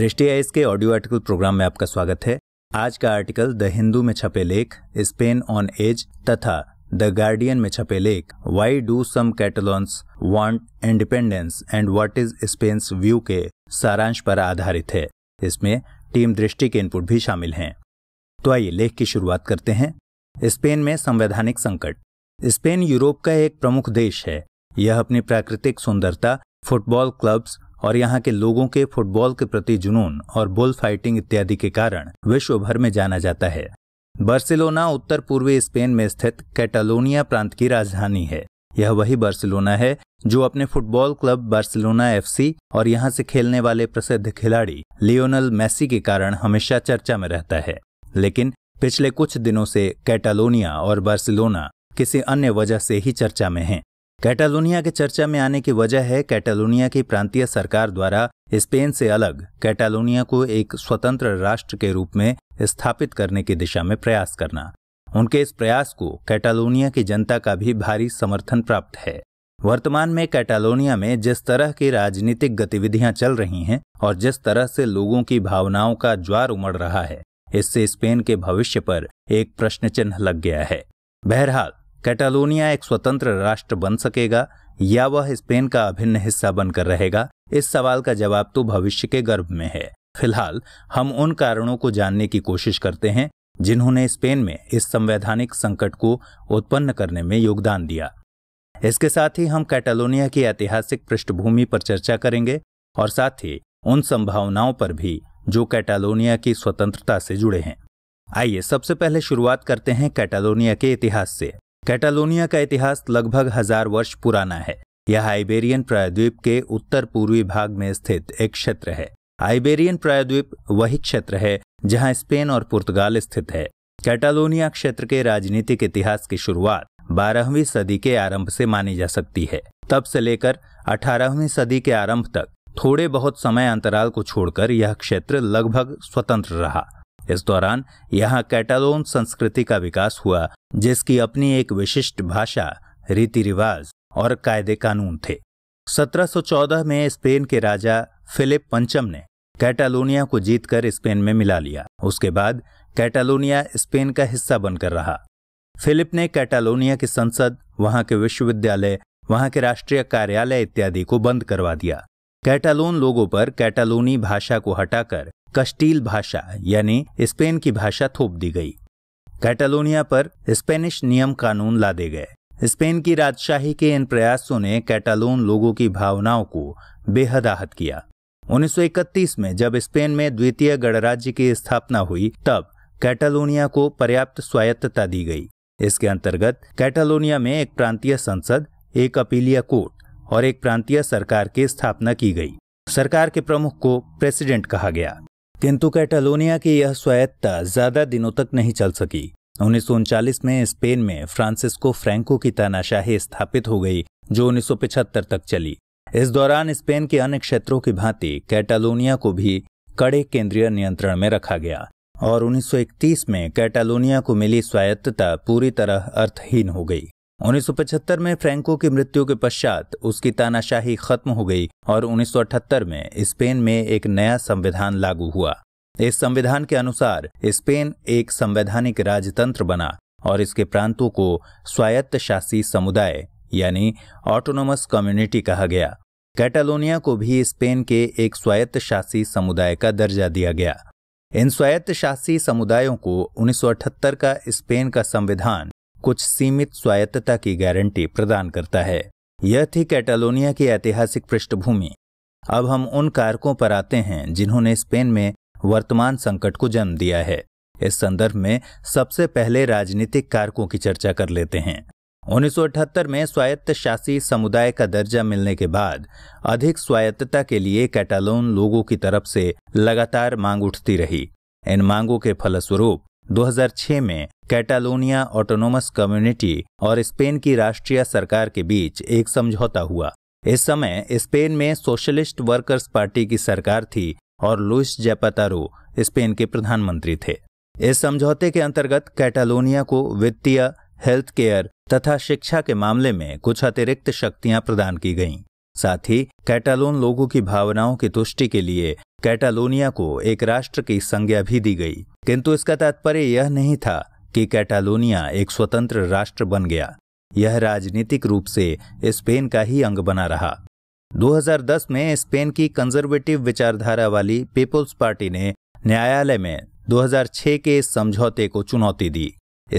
दृष्टि है के ऑडियो आर्टिकल प्रोग्राम में आपका स्वागत है आज का आर्टिकल द हिंदू में छपे लेख स्पेन ऑन एज तथा द गार्डियन में छपे लेख why do some Catalans want independence and what is Spain's view के सारांश पर आधारित है इसमें टीम दृष्टि के इनपुट भी शामिल हैं तो आइए लेख की शुरुआत करते हैं स्पेन में संवैधानिक संकट स्पेन यूरोप का एक प्रमुख देश है यह अपनी प्राकृतिक सुंदरता फुटबॉल क्लब्स और यहाँ के लोगों के फुटबॉल के प्रति जुनून और बुल फाइटिंग इत्यादि के कारण विश्व भर में जाना जाता है बार्सिलोना उत्तर पूर्वी स्पेन में स्थित कैटालोनिया प्रांत की राजधानी है यह वही बार्सिलोना है जो अपने फुटबॉल क्लब बार्सिलोना एफसी और यहाँ से खेलने वाले प्रसिद्ध खिलाड़ी लियोनल मेसी के कारण हमेशा चर्चा में रहता है लेकिन पिछले कुछ दिनों से कैटालोनिया और बार्सिलोना किसी अन्य वजह से ही चर्चा में हैं। कैटालोनिया के चर्चा में आने की वजह है कैटालोनिया की प्रांतीय सरकार द्वारा स्पेन से अलग कैटालोनिया को एक स्वतंत्र राष्ट्र के रूप में स्थापित करने की दिशा में प्रयास करना उनके इस प्रयास को कैटालोनिया की जनता का भी भारी समर्थन प्राप्त है वर्तमान में कैटालोनिया में जिस तरह की राजनीतिक गतिविधियां चल रही हैं और जिस तरह से लोगों की भावनाओं का ज्वार उमड़ रहा है इससे स्पेन के भविष्य पर एक प्रश्न चिन्ह लग गया है बहरहाल कैटालोनिया एक स्वतंत्र राष्ट्र बन सकेगा या वह स्पेन का अभिन्न हिस्सा बनकर रहेगा इस सवाल का जवाब तो भविष्य के गर्भ में है फिलहाल हम उन कारणों को जानने की कोशिश करते हैं जिन्होंने स्पेन में इस संवैधानिक संकट को उत्पन्न करने में योगदान दिया इसके साथ ही हम कैटालोनिया की ऐतिहासिक पृष्ठभूमि पर चर्चा करेंगे और साथ ही उन संभावनाओं पर भी जो कैटालोनिया की स्वतंत्रता से जुड़े हैं आइए सबसे पहले शुरुआत करते हैं कैटालोनिया के इतिहास से कैटालोनिया का इतिहास लगभग हजार वर्ष पुराना है यह आइबेरियन प्रायद्वीप के उत्तर पूर्वी भाग में स्थित एक क्षेत्र है आइबेरियन प्रायद्वीप वही क्षेत्र है जहां स्पेन और पुर्तगाल स्थित है कैटालोनिया क्षेत्र के राजनीतिक इतिहास की शुरुआत बारहवीं सदी के आरंभ से मानी जा सकती है तब से लेकर अठारहवीं सदी के आरंभ तक थोड़े बहुत समय अंतराल को छोड़कर यह क्षेत्र लगभग स्वतंत्र रहा इस दौरान यहाँ कैटालोन संस्कृति का विकास हुआ जिसकी अपनी एक विशिष्ट भाषा रीति रिवाज और कायदे कानून थे 1714 में स्पेन के राजा फिलिप पंचम ने कैटालोनिया को जीतकर स्पेन में मिला लिया उसके बाद कैटालोनिया स्पेन का हिस्सा बनकर रहा फिलिप ने कैटालोनिया की संसद वहां के विश्वविद्यालय वहां के राष्ट्रीय कार्यालय इत्यादि को बंद करवा दिया कैटालोन लोगों पर कैटालोनी भाषा को हटाकर कस्टील भाषा यानी स्पेन की भाषा थोप दी गई कैटालोनिया पर स्पेनिश नियम कानून ला दे गए स्पेन की राजशाही के इन प्रयासों ने कैटालोन लोगों की भावनाओं को बेहद आहत किया 1931 में जब स्पेन में द्वितीय गणराज्य की स्थापना हुई तब कैटालोनिया को पर्याप्त स्वायत्तता दी गई इसके अंतर्गत कैटालोनिया में एक प्रांतीय संसद एक अपीलीय कोर्ट और एक प्रांतीय सरकार की स्थापना की गई सरकार के प्रमुख को प्रेसिडेंट कहा गया किंतु कैटालोनिया की यह स्वायत्ता ज्यादा दिनों तक नहीं चल सकी उन्नीस में स्पेन में फ्रांसिस्को फ्रैंको की तानाशाही स्थापित हो गई जो 1975 तक चली इस दौरान स्पेन के अन्य क्षेत्रों की भांति कैटालोनिया को भी कड़े केंद्रीय नियंत्रण में रखा गया और 1931 में कैटालोनिया को मिली स्वायत्तता पूरी तरह अर्थहीन हो गई उन्नीस में फ्रैंको की मृत्यु के पश्चात उसकी तानाशाही खत्म हो गई और 1978 में स्पेन में एक नया संविधान लागू हुआ इस संविधान के अनुसार स्पेन एक संवैधानिक राजतंत्र बना और इसके प्रांतों को स्वायत्त शासी समुदाय यानी ऑटोनोमस कम्युनिटी कहा गया कैटालोनिया को भी स्पेन के एक स्वायत्त शासी समुदाय का दर्जा दिया गया इन स्वायत्त शासी समुदायों को 1978 का स्पेन का संविधान कुछ सीमित स्वायत्तता की गारंटी प्रदान करता है यह थी कैटालोनिया की ऐतिहासिक पृष्ठभूमि अब हम उन कारकों पर आते हैं जिन्होंने स्पेन में वर्तमान संकट को जन्म दिया है इस संदर्भ में सबसे पहले राजनीतिक कारकों की चर्चा कर लेते हैं उन्नीस में स्वायत्त शासी समुदाय का दर्जा मिलने के बाद अधिक स्वायत्तता के लिए कैटालोन लोगों की तरफ से लगातार मांग उठती रही इन मांगों के फलस्वरूप 2006 में कैटालोनिया ऑटोनोमस कम्युनिटी और स्पेन की राष्ट्रीय सरकार के बीच एक समझौता हुआ इस समय स्पेन में सोशलिस्ट वर्कर्स पार्टी की सरकार थी और लुइस जैपातारो स्पेन के प्रधानमंत्री थे इस समझौते के अंतर्गत कैटालोनिया को वित्तीय हेल्थ केयर तथा शिक्षा के मामले में कुछ अतिरिक्त शक्तियां प्रदान की गईं। साथ ही कैटालोन लोगों की भावनाओं की तुष्टि के लिए कैटालोनिया को एक राष्ट्र की संज्ञा भी दी गई किंतु इसका तात्पर्य यह नहीं था कि कैटालोनिया एक स्वतंत्र राष्ट्र बन गया यह राजनीतिक रूप से स्पेन का ही अंग बना रहा 2010 में स्पेन की कंजर्वेटिव विचारधारा वाली पीपुल्स पार्टी ने न्यायालय में 2006 के इस समझौते को चुनौती दी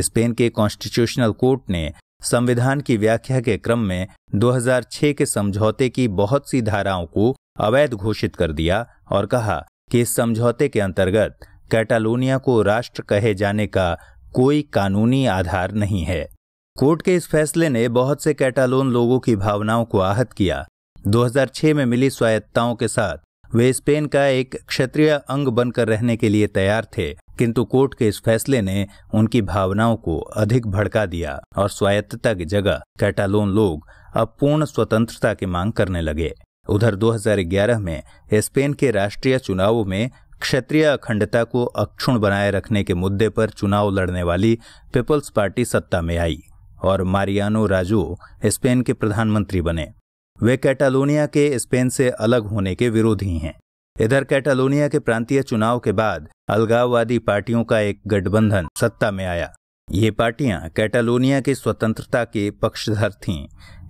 स्पेन के कॉन्स्टिट्यूशनल कोर्ट ने संविधान की व्याख्या के क्रम में 2006 के समझौते की बहुत सी धाराओं को अवैध घोषित कर दिया और कहा कि इस समझौते के अंतर्गत कैटालोनिया को राष्ट्र कहे जाने का कोई कानूनी आधार नहीं है कोर्ट के इस फैसले ने बहुत से कैटालोन लोगों की भावनाओं को आहत किया 2006 में मिली स्वायत्ताओं के साथ वे स्पेन का एक क्षेत्रीय अंग बनकर रहने के लिए तैयार थे किंतु कोर्ट के इस फैसले ने उनकी भावनाओं को अधिक भड़का दिया और स्वायत्तता की जगह कैटालोन लोग अब पूर्ण स्वतंत्रता की मांग करने लगे उधर 2011 में स्पेन के राष्ट्रीय चुनावों में क्षेत्रीय अखंडता को अक्षुण बनाए रखने के मुद्दे पर चुनाव लड़ने वाली पीपल्स पार्टी सत्ता में आई और मारियानो राजो स्पेन के प्रधानमंत्री बने वे कैटालोनिया के स्पेन से अलग होने के विरोधी हैं इधर कैटालोनिया के प्रांतीय चुनाव के बाद अलगाववादी पार्टियों का एक गठबंधन सत्ता में आया ये पार्टियां कैटालोनिया की स्वतंत्रता के पक्षधर थीं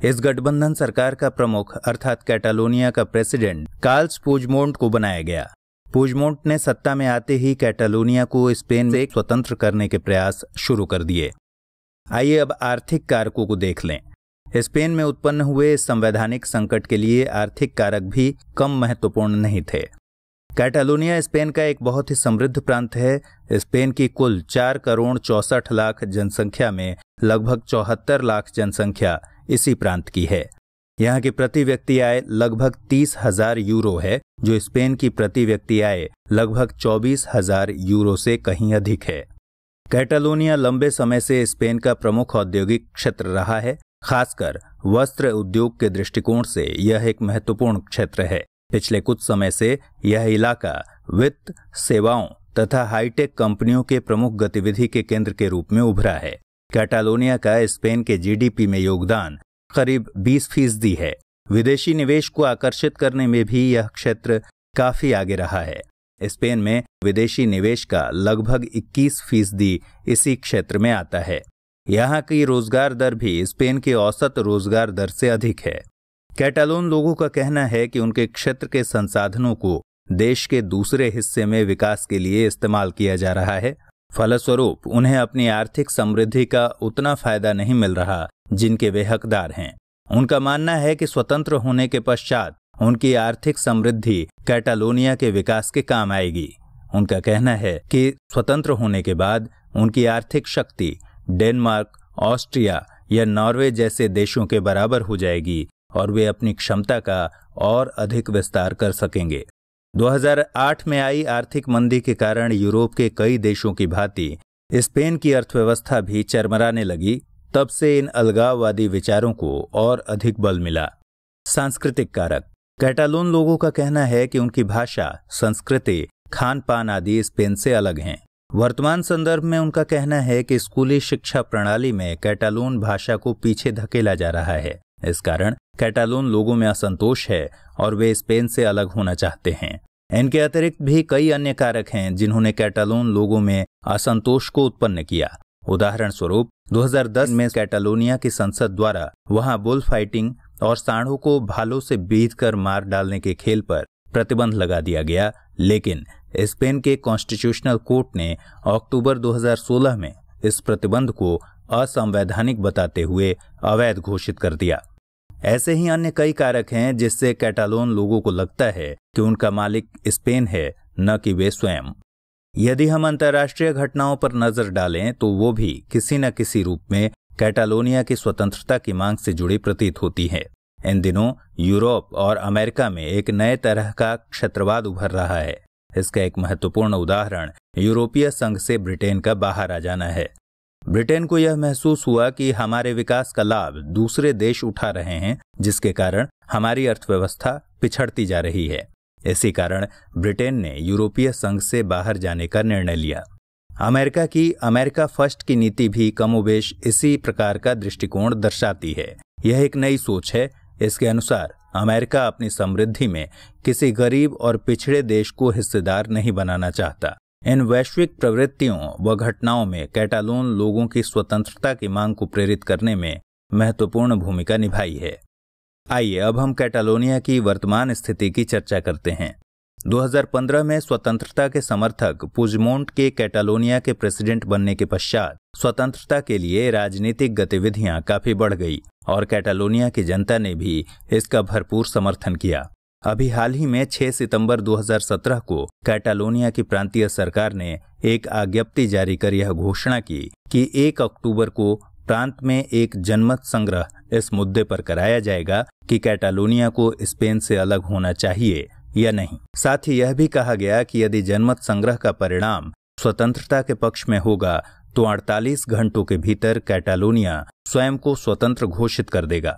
इस गठबंधन सरकार का प्रमुख अर्थात कैटालोनिया का प्रेसिडेंट कार्ल्स पूजमोंट को बनाया गया पूजमोंट ने सत्ता में आते ही कैटालोनिया को स्पेन से स्वतंत्र करने के प्रयास शुरू कर दिए आइए अब आर्थिक कारकों को देख लें स्पेन में उत्पन्न हुए संवैधानिक संकट के लिए आर्थिक कारक भी कम महत्वपूर्ण नहीं थे कैटालोनिया स्पेन का एक बहुत ही समृद्ध प्रांत है स्पेन की कुल चार करोड़ चौसठ लाख जनसंख्या में लगभग चौहत्तर लाख जनसंख्या इसी प्रांत की है यहाँ की प्रति व्यक्ति आय लगभग तीस हजार यूरो है जो स्पेन की प्रति व्यक्ति आय लगभग चौबीस हजार यूरो से कहीं अधिक है कैटालोनिया लंबे समय से स्पेन का प्रमुख औद्योगिक क्षेत्र रहा है खासकर वस्त्र उद्योग के दृष्टिकोण से यह एक महत्वपूर्ण क्षेत्र है पिछले कुछ समय से यह इलाका वित्त सेवाओं तथा हाईटेक कंपनियों के प्रमुख गतिविधि के केंद्र के रूप में उभरा है कैटालोनिया का स्पेन के जीडीपी में योगदान करीब 20 फीसदी है विदेशी निवेश को आकर्षित करने में भी यह क्षेत्र काफी आगे रहा है स्पेन में विदेशी निवेश का लगभग 21 फीसदी इसी क्षेत्र में आता है यहाँ की रोजगार दर भी स्पेन के औसत रोजगार दर से अधिक है कैटालोन लोगों का कहना है कि उनके क्षेत्र के संसाधनों को देश के दूसरे हिस्से में विकास के लिए इस्तेमाल किया जा रहा है फलस्वरूप उन्हें अपनी आर्थिक समृद्धि का उतना फायदा नहीं मिल रहा जिनके वे हकदार हैं उनका मानना है कि स्वतंत्र होने के पश्चात उनकी आर्थिक समृद्धि कैटालोनिया के विकास के काम आएगी उनका कहना है कि स्वतंत्र होने के बाद उनकी आर्थिक शक्ति डेनमार्क ऑस्ट्रिया या नॉर्वे जैसे देशों के बराबर हो जाएगी और वे अपनी क्षमता का और अधिक विस्तार कर सकेंगे 2008 में आई आर्थिक मंदी के कारण यूरोप के कई देशों की भांति स्पेन की अर्थव्यवस्था भी चरमराने लगी तब से इन अलगाववादी विचारों को और अधिक बल मिला सांस्कृतिक कारक कैटालोन लोगों का कहना है कि उनकी भाषा संस्कृति खान पान आदि स्पेन से अलग हैं वर्तमान संदर्भ में उनका कहना है कि स्कूली शिक्षा प्रणाली में कैटालोन भाषा को पीछे धकेला जा रहा है इस कारण कैटालोन लोगों में असंतोष है और वे स्पेन से अलग होना चाहते हैं इनके अतिरिक्त भी कई अन्य कारक हैं जिन्होंने कैटालोन लोगों में असंतोष को उत्पन्न किया उदाहरण स्वरूप 2010 में कैटालोनिया की संसद द्वारा वहां बुल फाइटिंग और सांडों को भालों से बीध कर मार डालने के खेल पर प्रतिबंध लगा दिया गया लेकिन स्पेन के कॉन्स्टिट्यूशनल कोर्ट ने अक्टूबर 2016 में इस प्रतिबंध को असंवैधानिक बताते हुए अवैध घोषित कर दिया ऐसे ही अन्य कई कारक हैं जिससे कैटालोन लोगों को लगता है कि उनका मालिक स्पेन है न कि वे स्वयं यदि हम अंतर्राष्ट्रीय घटनाओं पर नजर डालें तो वो भी किसी न किसी रूप में कैटालोनिया की स्वतंत्रता की मांग से जुड़ी प्रतीत होती है इन दिनों यूरोप और अमेरिका में एक नए तरह का क्षेत्रवाद उभर रहा है इसका एक महत्वपूर्ण उदाहरण यूरोपीय संघ से ब्रिटेन का बाहर आ जाना है ब्रिटेन को यह महसूस हुआ कि हमारे विकास का लाभ दूसरे देश उठा रहे हैं जिसके कारण हमारी अर्थव्यवस्था पिछड़ती जा रही है इसी कारण ब्रिटेन ने यूरोपीय संघ से बाहर जाने का निर्णय लिया अमेरिका की अमेरिका फर्स्ट की नीति भी कमोबेश इसी प्रकार का दृष्टिकोण दर्शाती है यह एक नई सोच है इसके अनुसार अमेरिका अपनी समृद्धि में किसी गरीब और पिछड़े देश को हिस्सेदार नहीं बनाना चाहता इन वैश्विक प्रवृत्तियों व घटनाओं में कैटालोन लोगों की स्वतंत्रता की मांग को प्रेरित करने में महत्वपूर्ण भूमिका निभाई है आइए अब हम कैटालोनिया की वर्तमान स्थिति की चर्चा करते हैं 2015 में स्वतंत्रता के समर्थक पुजमोंट के कैटालोनिया के प्रेसिडेंट बनने के पश्चात स्वतंत्रता के लिए राजनीतिक गतिविधियां काफी बढ़ गई और कैटालोनिया की जनता ने भी इसका भरपूर समर्थन किया अभी हाल ही में 6 सितंबर 2017 को कैटालोनिया की प्रांतीय सरकार ने एक आज्ञप्ति जारी कर यह घोषणा की कि 1 अक्टूबर को प्रांत में एक जनमत संग्रह इस मुद्दे पर कराया जाएगा कि कैटालोनिया को स्पेन से अलग होना चाहिए या नहीं साथ ही यह भी कहा गया कि यदि जनमत संग्रह का परिणाम स्वतंत्रता के पक्ष में होगा तो 48 घंटों के भीतर कैटालोनिया स्वयं को स्वतंत्र घोषित कर देगा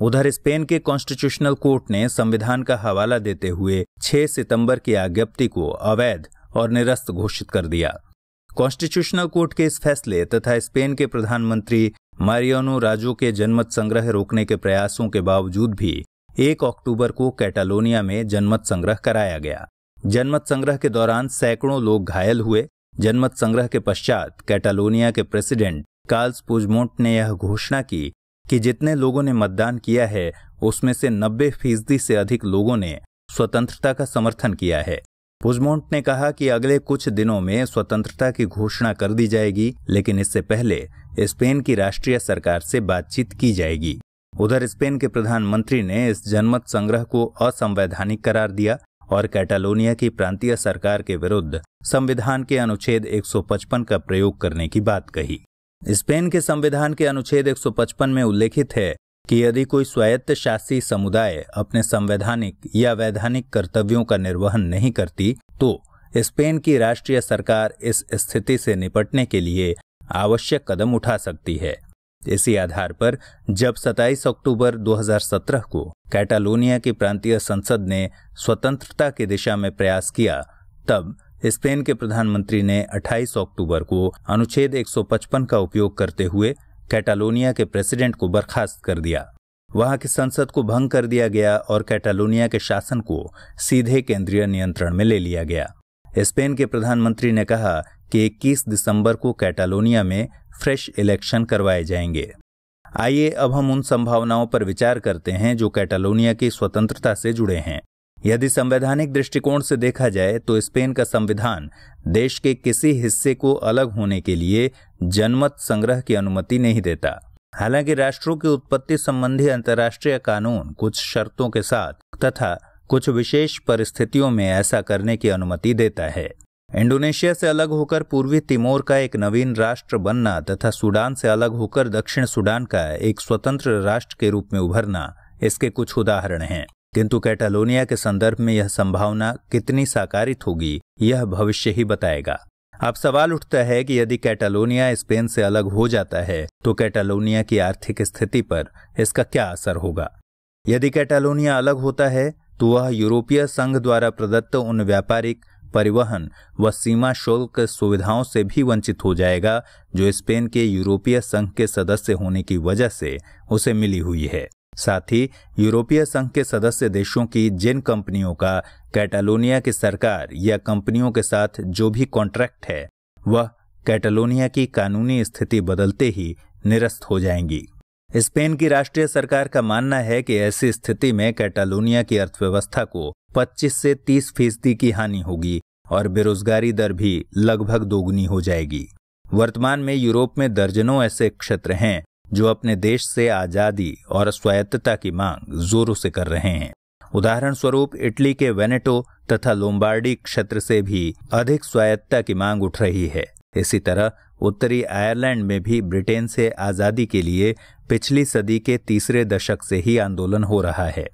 उधर स्पेन के कॉन्स्टिट्यूशनल कोर्ट ने संविधान का हवाला देते हुए 6 सितंबर की आज्ञप्ति को अवैध और निरस्त घोषित कर दिया कॉन्स्टिट्यूशनल कोर्ट के इस फैसले तथा स्पेन के प्रधानमंत्री मारियोनो राजो के जनमत संग्रह रोकने के प्रयासों के बावजूद भी एक अक्टूबर को कैटालोनिया में जनमत संग्रह कराया गया जनमत संग्रह के दौरान सैकड़ों लोग घायल हुए जनमत संग्रह के पश्चात कैटालोनिया के प्रेसिडेंट कार्ल्स पुजमोंट ने यह घोषणा की कि जितने लोगों ने मतदान किया है उसमें से नब्बे फीसदी से अधिक लोगों ने स्वतंत्रता का समर्थन किया है पुजमोंट ने कहा कि अगले कुछ दिनों में स्वतंत्रता की घोषणा कर दी जाएगी लेकिन इससे पहले स्पेन की राष्ट्रीय सरकार से बातचीत की जाएगी उधर स्पेन के प्रधानमंत्री ने इस जनमत संग्रह को असंवैधानिक करार दिया और कैटालोनिया की प्रांतीय सरकार के विरुद्ध संविधान के अनुच्छेद 155 का प्रयोग करने की बात कही स्पेन के संविधान के अनुच्छेद 155 में उल्लेखित है कि यदि कोई स्वायत्त शासी समुदाय अपने संवैधानिक या वैधानिक कर्तव्यों का निर्वहन नहीं करती तो स्पेन की राष्ट्रीय सरकार इस स्थिति से निपटने के लिए आवश्यक कदम उठा सकती है इसी आधार पर जब 27 अक्टूबर 2017 को कैटालोनिया की प्रांतीय संसद ने स्वतंत्रता की दिशा में प्रयास किया तब स्पेन के प्रधानमंत्री ने 28 अक्टूबर को अनुच्छेद 155 का उपयोग करते हुए कैटालोनिया के प्रेसिडेंट को बर्खास्त कर दिया वहां की संसद को भंग कर दिया गया और कैटालोनिया के शासन को सीधे केंद्रीय नियंत्रण में ले लिया गया स्पेन के प्रधानमंत्री ने कहा कि 21 दिसंबर को कैटालोनिया में फ्रेश इलेक्शन करवाए जाएंगे आइए अब हम उन संभावनाओं पर विचार करते हैं जो कैटालोनिया की स्वतंत्रता से जुड़े हैं यदि संवैधानिक दृष्टिकोण से देखा जाए तो स्पेन का संविधान देश के किसी हिस्से को अलग होने के लिए जनमत संग्रह की अनुमति नहीं देता हालांकि राष्ट्रों की उत्पत्ति संबंधी अंतर्राष्ट्रीय कानून कुछ शर्तों के साथ तथा कुछ विशेष परिस्थितियों में ऐसा करने की अनुमति देता है इंडोनेशिया से अलग होकर पूर्वी तिमोर का एक नवीन राष्ट्र बनना तथा सूडान से अलग होकर दक्षिण सूडान का एक स्वतंत्र राष्ट्र के रूप में उभरना इसके कुछ उदाहरण हैं किंतु कैटालोनिया के संदर्भ में यह संभावना कितनी साकारित होगी यह भविष्य ही बताएगा अब सवाल उठता है कि यदि कैटालोनिया स्पेन से अलग हो जाता है तो कैटालोनिया की आर्थिक स्थिति पर इसका क्या असर होगा यदि कैटालोनिया अलग होता है तो वह यूरोपीय संघ द्वारा प्रदत्त उन व्यापारिक परिवहन व सीमा शुल्क सुविधाओं से भी वंचित हो जाएगा जो स्पेन के यूरोपीय संघ के सदस्य होने की वजह से उसे मिली हुई है साथ ही यूरोपीय संघ के सदस्य देशों की जिन कंपनियों का कैटालोनिया की सरकार या कंपनियों के साथ जो भी कॉन्ट्रैक्ट है वह कैटालोनिया की कानूनी स्थिति बदलते ही निरस्त हो जाएंगी स्पेन की राष्ट्रीय सरकार का मानना है कि ऐसी स्थिति में कैटालोनिया की अर्थव्यवस्था को 25 से 30 फीसदी की हानि होगी और बेरोजगारी दर भी लगभग दोगुनी हो जाएगी वर्तमान में यूरोप में दर्जनों ऐसे क्षेत्र हैं जो अपने देश से आज़ादी और स्वायत्तता की मांग जोरों से कर रहे हैं उदाहरण स्वरूप इटली के वेनेटो तथा लोम्बार्डी क्षेत्र से भी अधिक स्वायत्तता की मांग उठ रही है इसी तरह उत्तरी आयरलैंड में भी ब्रिटेन से आज़ादी के लिए पिछली सदी के तीसरे दशक से ही आंदोलन हो रहा है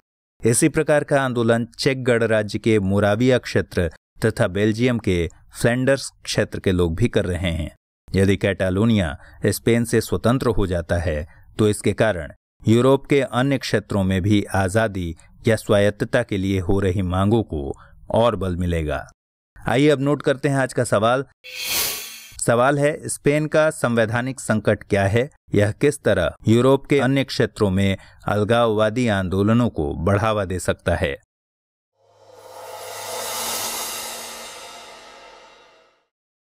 इसी प्रकार का आंदोलन चेक गणराज्य के मोराविया क्षेत्र तथा बेल्जियम के फ्लैंडर्स क्षेत्र के लोग भी कर रहे हैं यदि कैटालोनिया स्पेन से स्वतंत्र हो जाता है तो इसके कारण यूरोप के अन्य क्षेत्रों में भी आज़ादी या स्वायत्तता के लिए हो रही मांगों को और बल मिलेगा आइए अब नोट करते हैं आज का सवाल सवाल है स्पेन का संवैधानिक संकट क्या है यह किस तरह यूरोप के अन्य क्षेत्रों में अलगाववादी आंदोलनों को बढ़ावा दे सकता है